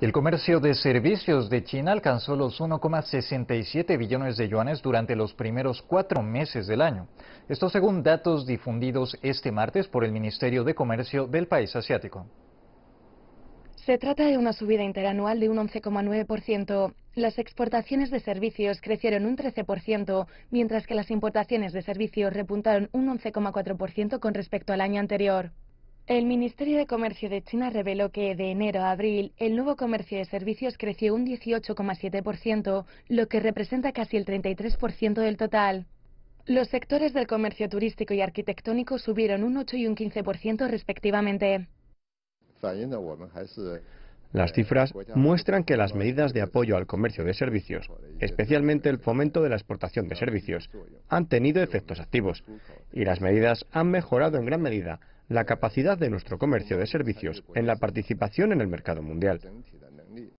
El comercio de servicios de China alcanzó los 1,67 billones de yuanes durante los primeros cuatro meses del año. Esto según datos difundidos este martes por el Ministerio de Comercio del país asiático. Se trata de una subida interanual de un 11,9%. Las exportaciones de servicios crecieron un 13%, mientras que las importaciones de servicios repuntaron un 11,4% con respecto al año anterior. El Ministerio de Comercio de China reveló que de enero a abril el nuevo comercio de servicios creció un 18,7%, lo que representa casi el 33% del total. Los sectores del comercio turístico y arquitectónico subieron un 8 y un 15% respectivamente. Las cifras muestran que las medidas de apoyo al comercio de servicios, especialmente el fomento de la exportación de servicios, han tenido efectos activos y las medidas han mejorado en gran medida la capacidad de nuestro comercio de servicios en la participación en el mercado mundial.